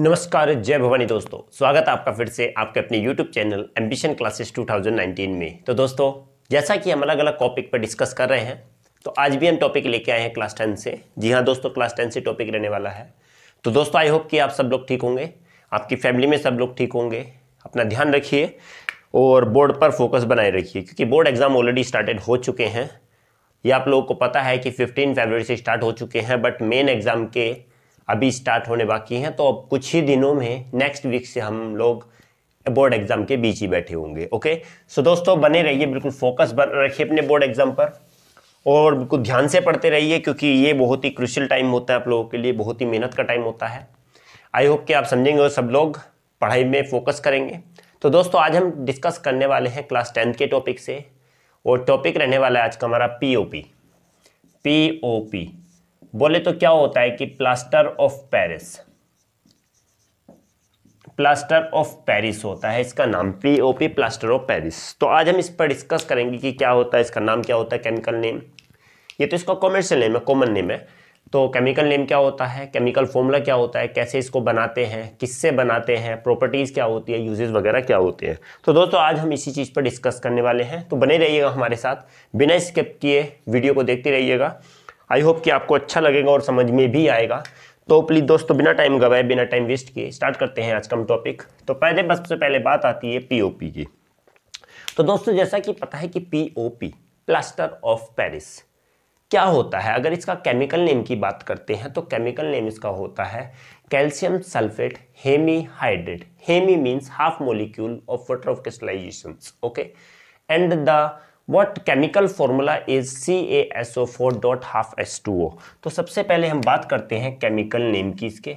नमस्कार जय भवानी दोस्तों स्वागत है आपका फिर से आपके अपने YouTube चैनल एम्बिशन क्लासेस 2019 में तो दोस्तों जैसा कि हम अलग अलग टॉपिक पर डिस्कस कर रहे हैं तो आज भी हम टॉपिक लेके आए हैं क्लास टेन से जी हाँ दोस्तों क्लास टेन से टॉपिक रहने वाला है तो दोस्तों आई होप कि आप सब लोग ठीक होंगे आपकी फैमिली में सब लोग ठीक होंगे अपना ध्यान रखिए और बोर्ड पर फोकस बनाए रखिए क्योंकि बोर्ड एग्ज़ाम ऑलरेडी स्टार्टेड हो चुके हैं ये आप लोगों को पता है कि 15 फरवरी से स्टार्ट हो चुके हैं बट मेन एग्ज़ाम के अभी स्टार्ट होने बाकी हैं तो अब कुछ ही दिनों में नेक्स्ट वीक से हम लोग बोर्ड एग्जाम के बीच ही बैठे होंगे ओके सो दोस्तों बने रहिए बिल्कुल फोकस बन रखिए अपने बोर्ड एग्जाम पर और बिल्कुल ध्यान से पढ़ते रहिए क्योंकि ये बहुत ही क्रुशियल टाइम होता है आप लोगों के लिए बहुत ही मेहनत का टाइम होता है आई होप कि आप समझेंगे और सब लोग पढ़ाई में फोकस करेंगे तो दोस्तों आज हम डिस्कस करने वाले हैं क्लास टेंथ के टॉपिक से और टॉपिक रहने वाला है आज का हमारा P O P P O P बोले तो क्या होता है कि plaster of Paris plaster of Paris होता है इसका नाम P O P plaster of Paris तो आज हम इस पर डिस्कस करेंगे कि क्या होता है इसका नाम क्या होता है केमिकल नेम ये तो इसका कॉमर्शियल नेम है कॉमन नेम है तो केमिकल नेम क्या होता है केमिकल फॉर्मूला क्या होता है कैसे इसको बनाते हैं किससे बनाते हैं प्रॉपर्टीज़ क्या होती है यूजेस वगैरह क्या होते हैं तो दोस्तों आज हम इसी चीज़ पर डिस्कस करने वाले हैं तो बने रहिएगा हमारे साथ बिना स्किप किए वीडियो को देखते रहिएगा आई होप कि आपको अच्छा लगेगा और समझ में भी आएगा तो प्लीज़ दोस्तों बिना टाइम गवाए बिना टाइम वेस्ट किए स्टार्ट करते हैं आज का हम टॉपिक तो पहले बस सबसे पहले बात आती है पीओपी की तो दोस्तों जैसा कि पता है कि पीओपी प्लास्टर ऑफ पेरिस क्या होता है अगर इसका केमिकल नेम की बात करते हैं तो केमिकल नेम इसका होता है calcium sulphate hemi hydrate hemi means half molecule of water of crystallisation okay and the what chemical formula is C A S O four dot half S two O तो सबसे पहले हम बात करते हैं केमिकल नेम की इसके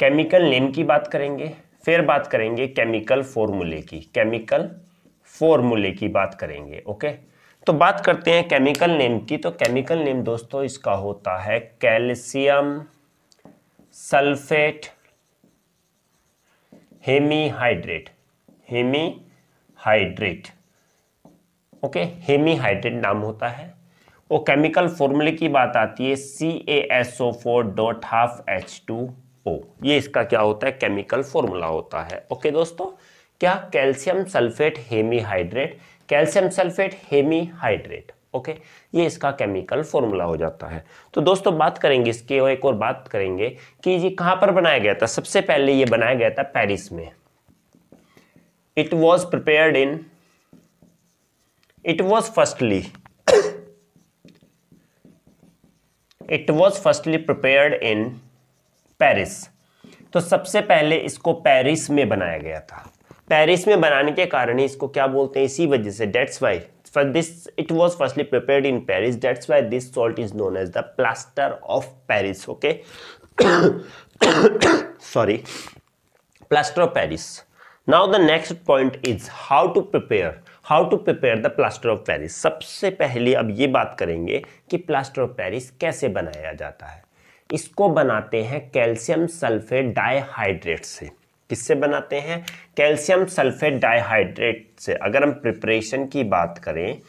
chemical name की बात करेंगे फिर बात करेंगे केमिकल फॉर्मूले की केमिकल फॉर्मूले की बात करेंगे ओके तो बात करते हैं केमिकल नेम की तो केमिकल नेम दोस्तों इसका होता है calcium sulphate hemihydrate hemi hydrate okay hemihydrate नाम होता है वो केमिकल फॉर्मूले की बात आती है C A S O four dot half H two O ये इसका क्या होता है केमिकल फॉर्मूला होता है ओके okay, दोस्तों क्या calcium sulphate hemihydrate calcium sulphate hemihydrate okay okay? ये इसका केमिकल फॉर्मूला हो जाता है तो दोस्तों बात करेंगे इसके और एक और बात करेंगे कि ये कहाँ पर बनाया गया था सबसे पहले ये बनाया गया था पेरिस में it was prepared in it was firstly it was firstly prepared in Paris. So, सबसे पहले इसको पेरिस में बनाया गया था पेरिस में बनाने के कारण ही इसको क्या बोलते हैं इसी वजह से that's why for this it was firstly prepared in paris that's why this salt is known as the plaster of paris okay sorry plaster of paris now the next point is how to prepare how to prepare the plaster of Paris सबसे पहले अब ये बात करेंगे कि plaster of Paris कैसे बनाया जाता है इसको बनाते हैं कैल्शियम सल्फेट डाईहाइड्रेट से किससे बनाते हैं कैल्शियम सल्फेट डाईहाइड्रेट से अगर हम प्रिपरेशन की बात करें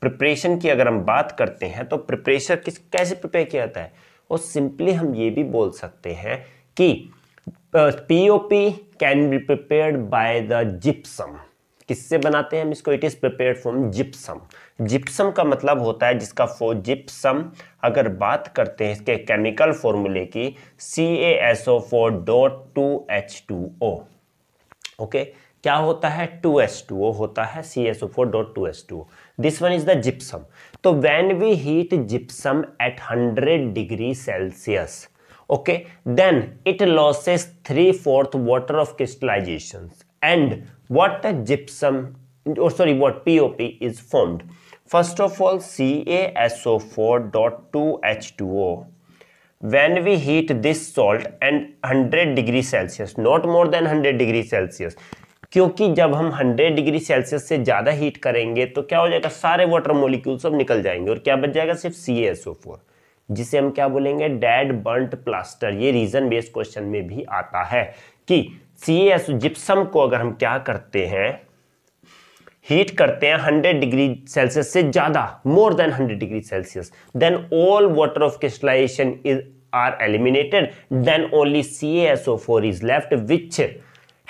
प्रिपरेशन की अगर हम बात करते हैं तो प्रिपरेशन किस कैसे प्रिपेयर किया जाता है और सिंपली हम ये भी बोल सकते हैं कि P can be prepare by the gypsum किससे बनाते हैं हम इसको it is prepare from gypsum gypsum का मतलब होता है जिसका फो जिप्सम अगर बात करते हैं इसके केमिकल फॉर्मूले की C A S O four dot two H two O okay क्या होता है टू एच टू ओ होता है C S O four dot two H two O this one is the gypsum तो when we heat gypsum at hundred degree Celsius okay then it loses three fourth water of crystallisation and what gypsum sorry what P O P is formed first of all C S O four dot two H two O when we heat this salt and hundred degree Celsius not more than hundred degree Celsius क्योंकि जब हम hundred degree Celsius से ज़्यादा heat करेंगे तो क्या हो जाएगा सारे वाटर मोलिक्यूल सब निकल जाएंगे और क्या बच जाएगा सिर्फ सी एस ओ फोर जिसे हम क्या बोलेंगे डेड बर्ट प्लास्टर ये रीजन बेस्ड क्वेश्चन में भी आता है कि सी एस जिप्सम को अगर हम क्या करते हैं हीट करते हैं 100 डिग्री सेल्सियस से ज़्यादा more than 100 degree Celsius then all water of crystallization is are eliminated then only C S O four is left which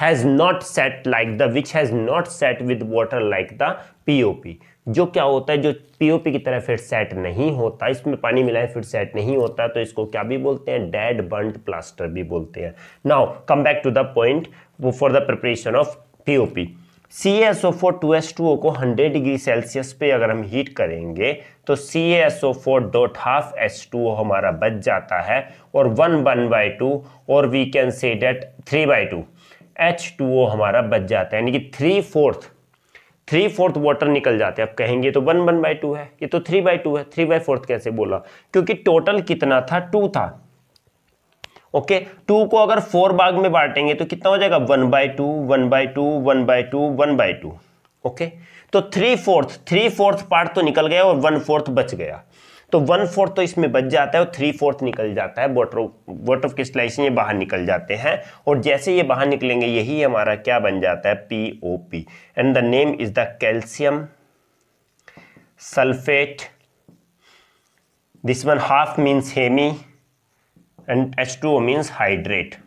has not set like the which has not set with water like the P O P जो क्या होता है जो POP की तरह फिर set नहीं होता इसमें पानी मिलाए फिर सेट नहीं होता तो इसको क्या भी बोलते हैं डेड बंट प्लास्टर भी बोलते हैं now come back to the point for the preparation of POP C S O four two S two O को हंड्रेड डिग्री सेल्सियस पे अगर हम हीट करेंगे तो C S O four dot half S two O हमारा बच जाता है और वन वन बाई टू और we can say that three by two H two O हमारा बच जाता है यानी कि three fourth three fourth water निकल जाते हैं अब कहेंगे तो वन वन बाई टू है ये तो थ्री बाई टू है थ्री बाई फोर्थ कैसे बोला क्योंकि टोटल कितना था टू था ओके टू को अगर फोर भाग में बांटेंगे तो कितना हो जाएगा one by two one by two one by two one by two okay तो three fourth three fourth part तो निकल गया और वन फोर्थ बच गया तो वन फोर्थ तो इसमें बच जाता है और थ्री फोर्थ निकल जाता है वाटर वाटर ऑफ क्रिस्टलाइजेशन ये बाहर निकल जाते हैं और जैसे ये बाहर निकलेंगे यही हमारा क्या बन जाता है P O P and the name is the calcium sulphate this one half means hemi and H two O means hydrate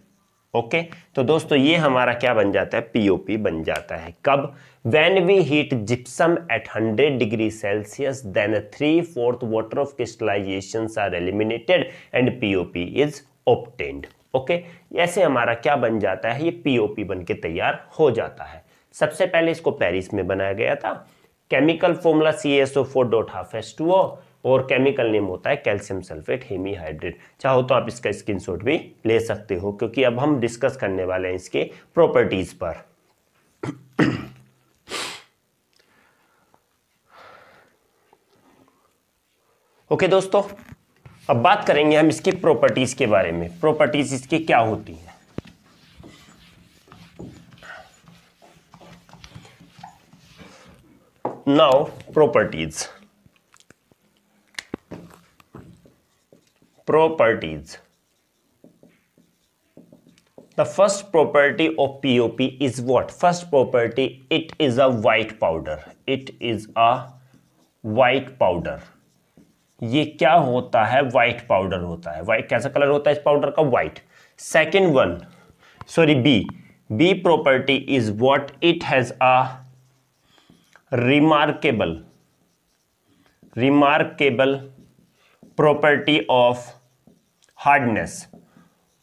okay तो दोस्तों ये हमारा क्या बन जाता है पीओपी बन जाता है कब when we heat gypsum at 100 degree Celsius then three fourth water of crystallization are eliminated and POP is obtained okay ऐसे हमारा क्या बन जाता है ये पीओपी बन के तैयार हो जाता है सबसे पहले इसको पेरिस में बनाया गया था chemical formula C S O four dot half S two O और केमिकल नेम होता है कैल्शियम सल्फेट हेमी हाइड्रेट चाहो तो आप इसका स्क्रीन भी ले सकते हो क्योंकि अब हम डिस्कस करने वाले हैं इसके प्रॉपर्टीज़ पर ओके okay, दोस्तों अब बात करेंगे हम इसकी प्रॉपर्टीज़ के बारे में प्रॉपर्टीज़ इसकी क्या होती है now properties properties the first property of pop is what first property it is a white powder it is a white powder ये क्या होता है व्हाइट पाउडर होता है व्हाइट कैसा कलर होता है इस पाउडर का white second one sorry B B property is what it has a remarkable remarkable property of hardness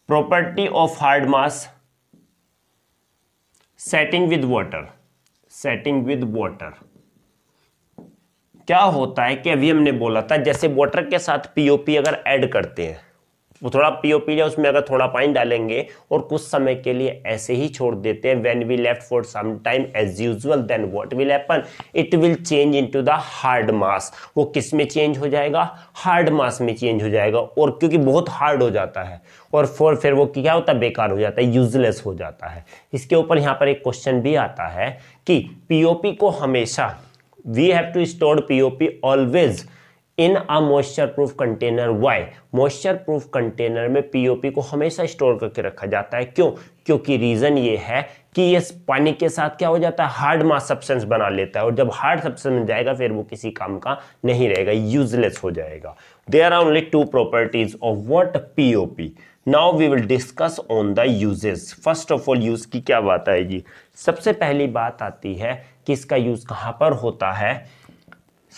property of hard mass setting with water setting with water क्या होता है कि अभी हमने बोला था जैसे वाटर के साथ पीओपी अगर ऐड करते हैं वो थोड़ा पीओपी है उसमें अगर थोड़ा पानी डालेंगे और कुछ समय के लिए ऐसे ही छोड़ देते हैं when we left for some time as usual then what will happen it will change into the hard mass वो किस में चेंज हो जाएगा हार्ड मास में चेंज हो जाएगा और क्योंकि बहुत हार्ड हो जाता है और फोर फिर वो क्या होता है बेकार हो जाता है यूजलेस हो जाता है इसके ऊपर यहाँ पर एक क्वेश्चन भी आता है कि पी को हमेशा we have to store P always in a moisture proof container why moisture proof container में पीओपी को हमेशा स्टोर करके रखा जाता है क्यों क्योंकि रीज़न ये है कि ये पानी के साथ क्या हो जाता है हार्ड मास सब्सटेंस बना लेता है और जब हार्ड सब्सटेंस बन जाएगा फिर वो किसी काम का नहीं रहेगा यूजलेस हो जाएगा there are only two properties of what POP now we will discuss on the uses first of all use की क्या बात आएगी सबसे पहली बात आती है कि इसका यूज़ कहाँ पर होता है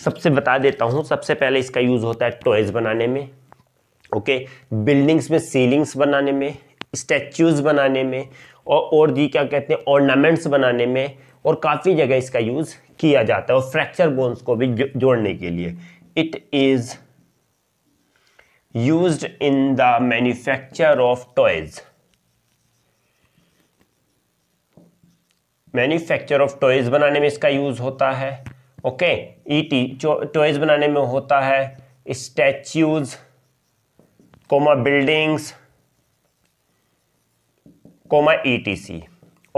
सबसे बता देता हूँ सबसे पहले इसका यूज़ होता है टॉयज़ बनाने में ओके बिल्डिंग्स में सीलिंग्स बनाने में स्टैचूज़ बनाने में और और जी क्या कहते हैं ऑर्नामेंट्स बनाने में और काफ़ी जगह इसका यूज़ किया जाता है और फ्रैक्चर बोन्स को भी जोड़ने के लिए it is use in the manufacture of toys manufacture of toys बनाने में इसका यूज होता है ओके ईटी e टॉयज बनाने में होता है statues comma buildings comma ETC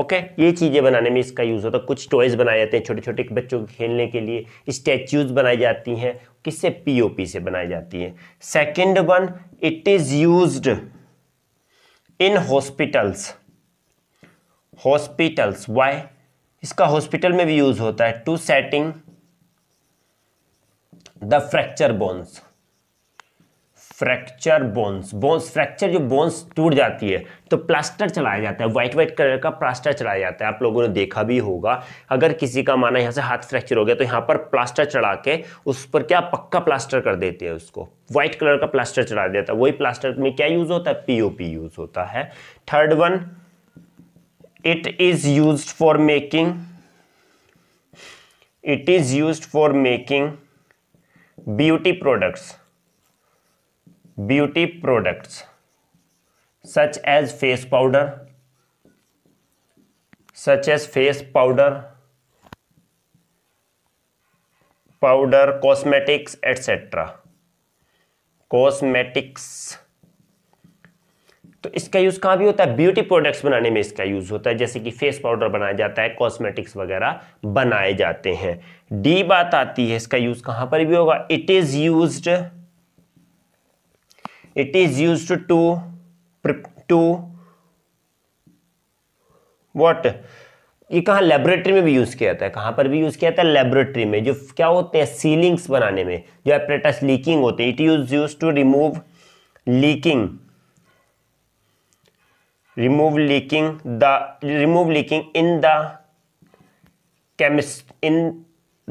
okay ये चीज़ें बनाने में इसका यूज़ होता है कुछ टॉयज़ बनाए जाते हैं छोटे छोटे बच्चों के खेलने के लिए स्टैच्यूज़ बनाई जाती हैं किससे पीओपी से बनाई जाती है second one it is use in hospitals hospitals why इसका हॉस्पिटल में भी यूज़ होता है to setting the fracture bones fracture bones bones fracture जो बोन्स टूट जाती है तो प्लास्टर चलाया जाता है व्हाइट व्हाइट कलर का प्लास्टर चलाया जाता है आप लोगों ने देखा भी होगा अगर किसी का माना यहाँ से हाथ फ्रैक्चर हो गया तो यहाँ पर प्लास्टर चढ़ा के उस पर क्या पक्का प्लास्टर कर देते हैं उसको व्हाइट कलर का प्लास्टर चढ़ा देता है वही प्लास्टर में क्या यूज़ होता है पीओपी यूज़ होता है third one it is use for making it is use for making beauty products beauty products such as face powder such as face powder powder cosmetics etc cosmetics तो इसका use कहाँ भी होता है beauty products बनाने में इसका use होता है जैसे कि फेस पाउडर बनाया जाता है कॉस्मेटिक्स वगैरह बनाए जाते हैं डी बात आती है इसका यूज़ कहाँ पर भी होगा it is use it is use to to what ये कहाँ लेबोरेटरी में भी यूज़ किया जाता है कहाँ पर भी यूज़ किया जाता है लेबोरेटरी में जो क्या होते हैं सीलिंग्स बनाने में जो एपरेटस लीकिंग होते हैं it use use to remove leaking remove leaking the remove leaking in the chemist in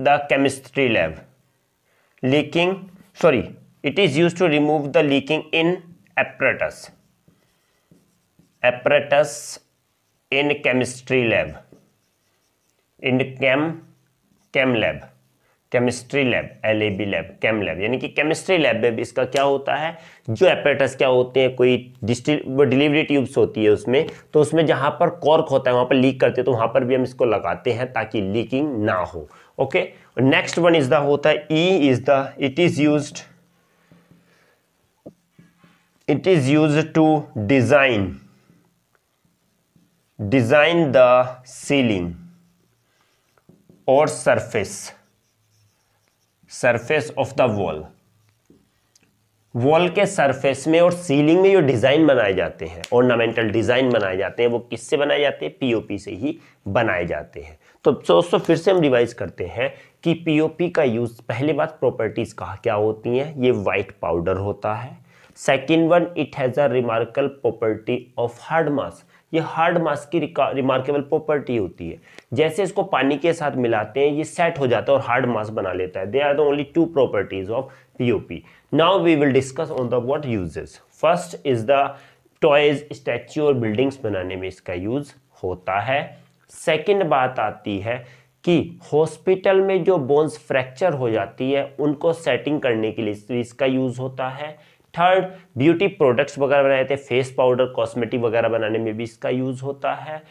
the chemistry lab leaking sorry it is used to remove the leaking in apparatus apparatus in chemistry lab in chem chem lab chemistry lab L A B lab chem lab यानी कि chemistry lab में इसका क्या होता है जो apparatus क्या होते हैं कोई डिलीवरी ट्यूब्स होती है उसमें तो उसमें जहाँ पर कॉर्क होता है वहाँ पर लीक करते हैं तो वहाँ पर भी हम इसको लगाते हैं ताकि लीकिंग ना हो okay next one is the होता है E is the it is use it is use to design design the ceiling और surface surface of the wall wall के सरफेस में और सीलिंग में जो डिज़ाइन बनाए जाते हैं ऑर्नामेंटल डिज़ाइन बनाए जाते हैं वो किससे बनाए जाते हैं पीओपी से ही बनाए जाते हैं तो दोस्तों फिर से हम रिवाइज करते हैं कि पीओपी का यूज़ पहली बात प्रॉपर्टीज़ का क्या होती हैं ये वाइट पाउडर होता है second one it has a remarkable property of hard mass ये हार्ड मास की रिमार्केबल प्रॉपर्टी होती है जैसे इसको पानी के साथ मिलाते हैं ये सेट हो जाता है और हार्ड मास बना लेता है they are the only two properties of POP now we will discuss on the what uses first is the toys statue और बिल्डिंग्स बनाने में इसका यूज होता है सेकेंड बात आती है कि हॉस्पिटल में जो बोन्स फ्रैक्चर हो जाती है उनको सेटिंग करने के लिए इसका यूज होता है थर्ड ब्यूटी प्रोडक्ट्स वगैरह बनाए थे फेस पाउडर कॉस्मेटिक वगैरह बनाने में भी इसका यूज़ होता है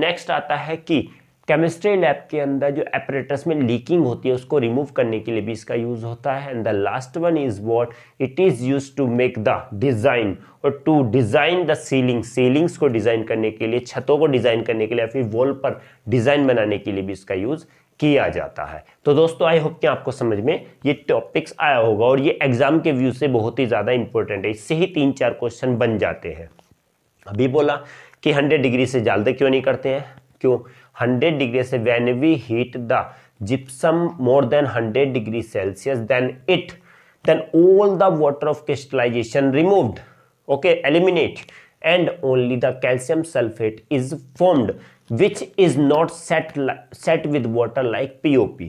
नेक्स्ट आता है कि केमिस्ट्री लैब के अंदर जो एपरेटस में लीकिंग होती है उसको रिमूव करने के लिए भी इसका यूज़ होता है and the last one is what it is use to make the design और to design the ceiling ceilings को डिज़ाइन करने के लिए छतों को डिज़ाइन करने के लिए या फिर वॉल पर डिज़ाइन बनाने के लिए भी इसका यूज़ किया जाता है तो दोस्तों आई होप कि आपको समझ में ये टॉपिक्स आया होगा और ये एग्ज़ाम के व्यू से बहुत ही ज़्यादा इंपॉर्टेंट है इससे ही तीन चार क्वेश्चन बन जाते हैं अभी बोला कि हंड्रेड डिग्री से ज़्यादा क्यों नहीं करते हैं क्यों हंड्रेड डिग्री से when we heat the gypsum more than hundred degree Celsius then it then all the water of crystallization removed okay eliminate and only the calcium sulphate is formed which is not which is not set set with and this POP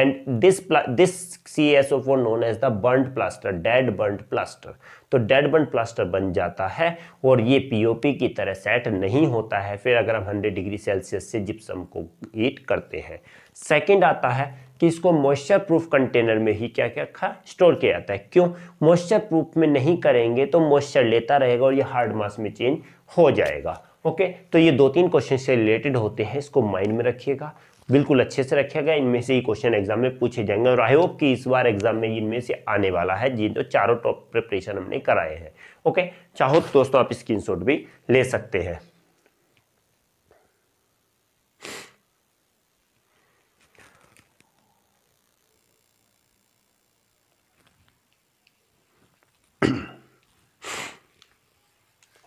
and this this CaSO4 known as the burnt plaster dead burnt plaster तो dead burn plaster बन जाता है और ये P O P की तरह set नहीं होता है फिर अगर हम हंड्रेड डिग्री सेल्सियस से जिप्सम को हीट करते हैं सेकेंड आता है कि इसको मॉइस्चर प्रूफ कंटेनर में ही क्या क्या रखा स्टोर किया जाता है क्यों मॉइस्चर प्रूफ में नहीं करेंगे तो मॉइस्चर लेता रहेगा और ये हार्ड मास में चेंज हो जाएगा ओके तो ये दो तीन क्वेश्चन से रिलेटेड होते हैं इसको माइंड में रखिएगा बिल्कुल अच्छे से रखा गया इनमें से ही क्वेश्चन एग्जाम में पूछे जाएंगे और आई होप कि इस बार एग्जाम में इनमें से आने वाला है जिन तो चारों टॉप प्रिपरेशन हमने कराए हैं ओके चाहो तो दोस्तों आप स्क्रीन भी ले सकते हैं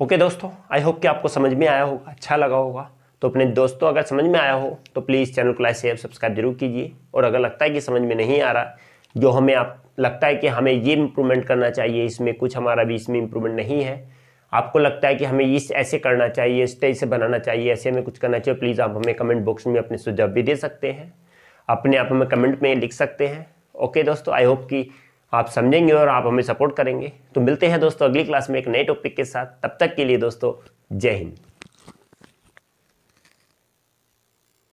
ओके दोस्तों आई होप कि आपको समझ में आया होगा अच्छा लगा होगा तो अपने दोस्तों अगर समझ में आया हो तो प्लीज़ चैनल को लाइक शेयर सब्सक्राइब जरूर कीजिए और अगर लगता है कि समझ में नहीं आ रहा जो हमें आप लगता है कि हमें ये इम्प्रूवमेंट करना चाहिए इसमें कुछ हमारा भी इसमें इम्प्रूवमेंट नहीं है आपको लगता है कि हमें इस ऐसे करना चाहिए इस तरह से बनाना चाहिए ऐसे हमें कुछ करना चाहिए प्लीज़ आप हमें कमेंट बॉक्स में अपने सुझाव भी दे सकते हैं अपने आप हमें कमेंट में लिख सकते हैं ओके दोस्तों आई होप कि आप समझेंगे और आप हमें सपोर्ट करेंगे तो मिलते हैं दोस्तों अगली क्लास में एक नए टॉपिक के साथ तब तक के लिए दोस्तों जय हिंद